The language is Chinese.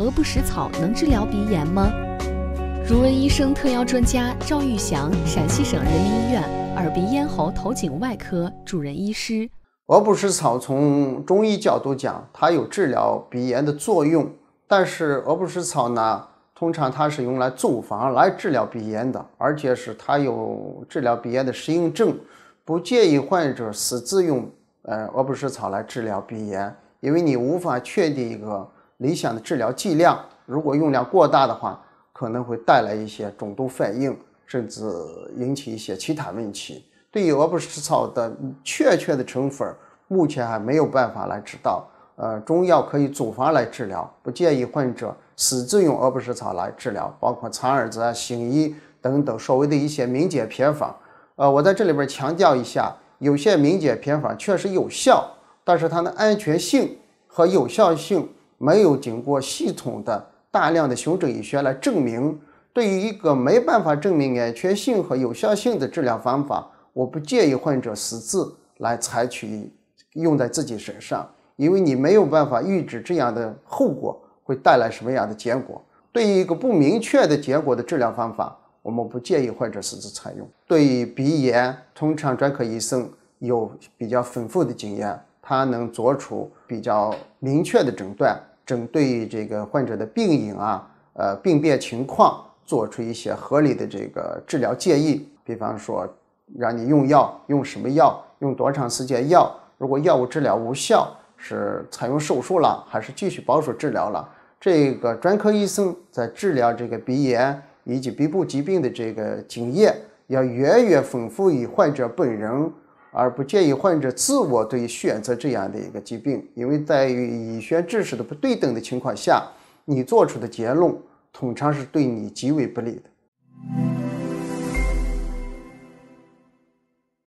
鹅不食草能治疗鼻炎吗？如闻医生特邀专家赵玉祥，陕西省人民医院耳鼻咽喉头颈外科主任医师。鹅不食草从中医角度讲，它有治疗鼻炎的作用，但是鹅不食草呢，通常它是用来处房来治疗鼻炎的，而且是它有治疗鼻炎的适应症，不建议患者私自用呃鹅不食草来治疗鼻炎，因为你无法确定一个。理想的治疗剂量，如果用量过大的话，可能会带来一些中毒反应，甚至引起一些其他问题。对于鹅不食草的确切的成分，目前还没有办法来知道。呃，中药可以组方来治疗，不建议患者私自用鹅不食草来治疗，包括苍耳子啊、辛夷等等所谓的一些民间偏方。呃，我在这里边强调一下，有些民间偏方确实有效，但是它的安全性和有效性。没有经过系统的、大量的循证医学来证明，对于一个没办法证明安全性和有效性的治疗方法，我不建议患者私自来采取、用在自己身上，因为你没有办法预知这样的后果会带来什么样的结果。对于一个不明确的结果的治疗方法，我们不建议患者私自采用。对于鼻炎，通常专科医生有比较丰富的经验，他能做出比较明确的诊断。针对这个患者的病因啊，呃，病变情况，做出一些合理的这个治疗建议。比方说，让你用药，用什么药，用多长时间药。如果药物治疗无效，是采用手术了，还是继续保守治疗了？这个专科医生在治疗这个鼻炎以及鼻部疾病的这个经验，要远远丰富于患者本人。而不建议患者自我对选择这样的一个疾病，因为在于医学知识的不对等的情况下，你做出的结论通常是对你极为不利的。